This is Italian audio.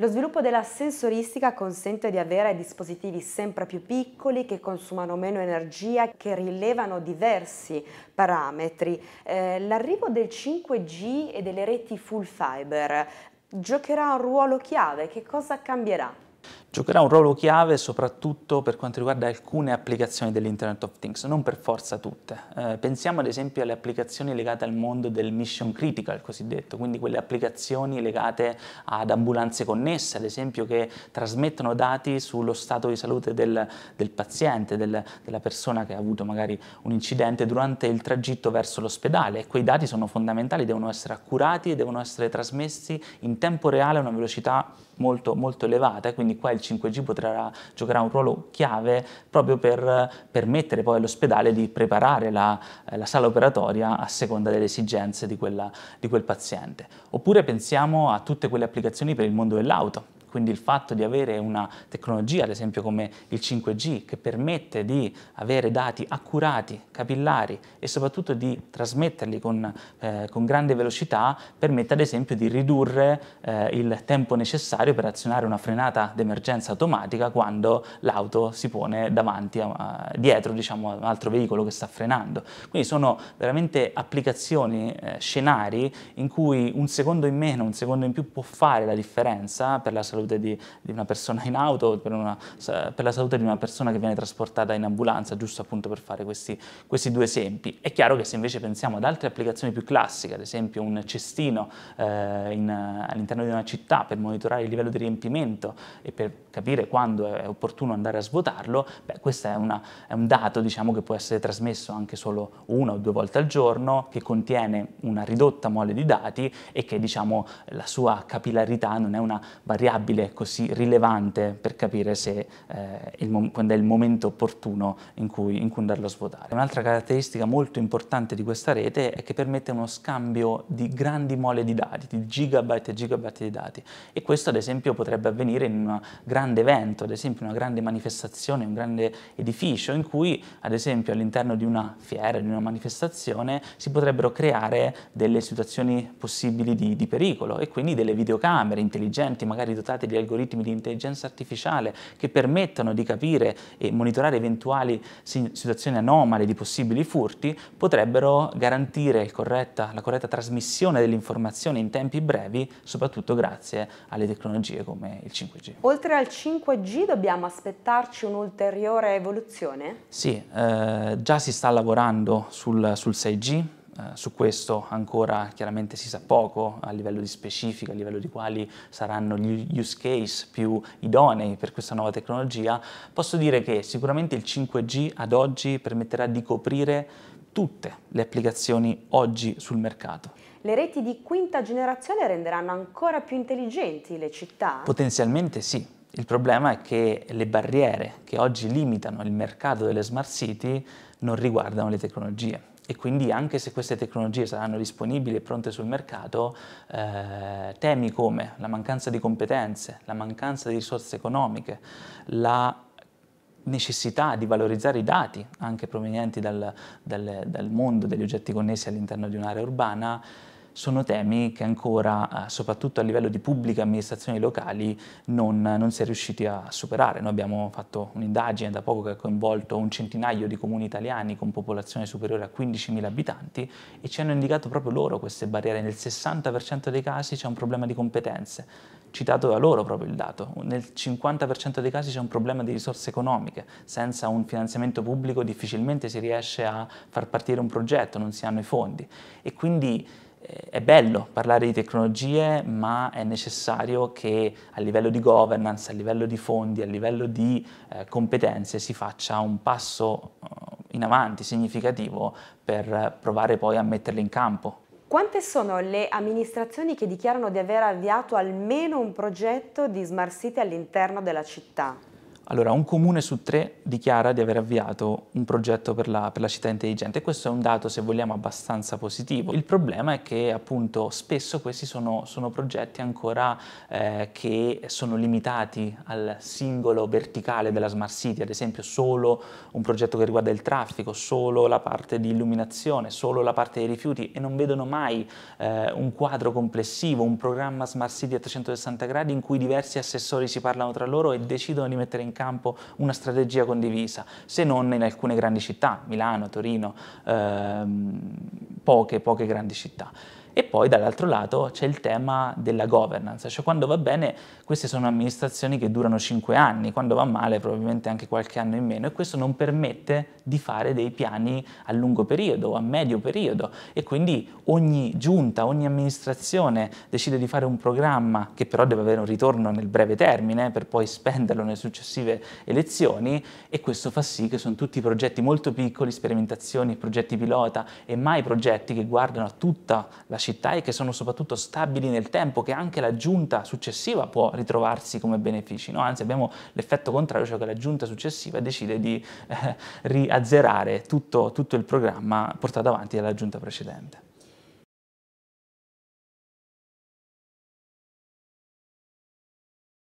Lo sviluppo della sensoristica consente di avere dispositivi sempre più piccoli che consumano meno energia, che rilevano diversi parametri. Eh, l'arrivo del 5G e delle reti full fiber giocherà un ruolo chiave. Che cosa cambierà? giocherà un ruolo chiave soprattutto per quanto riguarda alcune applicazioni dell'Internet of Things, non per forza tutte. Eh, pensiamo ad esempio alle applicazioni legate al mondo del mission critical cosiddetto, quindi quelle applicazioni legate ad ambulanze connesse, ad esempio che trasmettono dati sullo stato di salute del, del paziente, del, della persona che ha avuto magari un incidente durante il tragitto verso l'ospedale e quei dati sono fondamentali, devono essere accurati e devono essere trasmessi in tempo reale a una velocità molto, molto elevata, quindi qua il il 5G potrà, giocherà un ruolo chiave proprio per permettere poi all'ospedale di preparare la, eh, la, sala operatoria a seconda delle esigenze di, quella, di quel paziente. Oppure pensiamo a tutte quelle applicazioni per il mondo dell'auto quindi il fatto di avere una tecnologia, ad esempio come il 5G, che permette di avere dati accurati, capillari e soprattutto di trasmetterli con, eh, con grande velocità, permette ad esempio di ridurre eh, il tempo necessario per azionare una frenata d'emergenza automatica quando l'auto si pone davanti, a, a, dietro diciamo, a un altro veicolo che sta frenando. Quindi sono veramente applicazioni, eh, scenari in cui un secondo in meno, un secondo in più può fare la differenza per la salute salute di, di una persona in auto, per, una, per, la salute di una persona che viene trasportata in ambulanza, giusto appunto per fare questi, questi due esempi. È chiaro che se invece pensiamo ad altre applicazioni più classiche, ad esempio un cestino eh, in, all'interno di una città per monitorare il livello di riempimento e per capire quando è opportuno andare a svuotarlo, beh, questo è, una, è un dato diciamo, che può essere trasmesso anche solo una o due volte al giorno, che contiene una ridotta mole di dati e che diciamo, la sua capillarità non è una variabile variabile così rilevante per capire se, eh, il quando è il momento opportuno in cui, in cui andarlo a svuotare. Un'altra caratteristica molto importante di questa rete è che permette uno scambio di grandi mole di dati, di gigabyte e gigabyte di dati e questo ad esempio potrebbe avvenire in un grande evento, ad esempio una grande manifestazione, un grande edificio in cui ad esempio all'interno di una fiera, di una manifestazione si potrebbero creare delle situazioni possibili di, di pericolo e quindi delle videocamere intelligenti magari dotate utilizzate gli algoritmi di intelligenza artificiale che permettano di capire e monitorare eventuali situazioni anomale di possibili furti, potrebbero garantire corretta, la corretta trasmissione dell'informazione in tempi brevi, soprattutto grazie alle tecnologie come il 5G. Oltre al 5G dobbiamo aspettarci un'ulteriore evoluzione? Sì, eh, già si sta lavorando sul, sul 6G, eh, su questo ancora chiaramente si sa poco a livello di specifica, a livello di quali saranno gli use case più idonei per questa nuova tecnologia, posso dire che sicuramente il 5G ad oggi permetterà di coprire tutte le applicazioni oggi sul mercato. Le reti di quinta generazione renderanno ancora più intelligenti le città? Potenzialmente sì. Il problema è che le barriere che oggi limitano il mercato delle smart city non riguardano le tecnologie e quindi anche se queste tecnologie saranno disponibili e pronte sul mercato, eh, temi come la mancanza di competenze, la mancanza di risorse economiche, la necessità di valorizzare i dati anche provenienti dal, dal, dal mondo degli oggetti connessi all'interno di un'area urbana sono temi che ancora, eh, soprattutto a livello di pubbliche amministrazioni locali, non, non si è riusciti a superare. Noi abbiamo fatto un'indagine da poco che ha coinvolto un centinaio di comuni italiani con popolazione superiore a 15.000 abitanti e ci hanno indicato proprio loro queste barriere. Nel 60% dei casi c'è un problema di competenze, citato da loro proprio il dato. Nel 50% dei casi c'è un problema di risorse economiche. Senza un finanziamento pubblico difficilmente si riesce a far partire un progetto, non si hanno i fondi. E quindi eh, è bello parlare di tecnologie, ma è necessario che a livello di governance, a livello di fondi, a livello di eh, competenze si faccia un passo eh, in avanti significativo per provare poi a metterle in campo. Quante sono le amministrazioni che dichiarano di aver avviato almeno un progetto di Smart City all'interno della città? Allora, un comune su tre dichiara di aver avviato un progetto per la, per la, città intelligente e questo è un dato, se vogliamo, abbastanza positivo. Il problema è che appunto spesso questi sono, sono progetti ancora eh, che sono limitati al singolo verticale della smart city, ad esempio solo un progetto che riguarda il traffico, solo la parte di illuminazione, solo la parte dei rifiuti e non vedono mai eh, un quadro complessivo, un programma smart city a 360 gradi in cui diversi assessori si parlano tra loro e decidono di mettere in campo campo una strategia condivisa, se non in alcune grandi città, Milano, Torino, ehm, poche, poche grandi città. E poi dall'altro lato c'è il tema della governance, cioè quando va bene queste sono amministrazioni che durano 5 anni, quando va male probabilmente anche qualche anno in meno e questo non permette di fare dei piani a lungo periodo, o a medio periodo e quindi ogni giunta, ogni amministrazione decide di fare un programma che però deve avere un ritorno nel breve termine per poi spenderlo nelle successive elezioni e questo fa sì che sono tutti progetti molto piccoli, sperimentazioni, progetti pilota e mai progetti che guardano a tutta la città e che sono soprattutto stabili nel tempo, che anche la giunta successiva può ritrovarsi come benefici. No? Anzi, abbiamo l'effetto contrario, cioè che la giunta successiva decide di eh, riazzerare tutto, tutto il programma portato avanti dalla giunta precedente.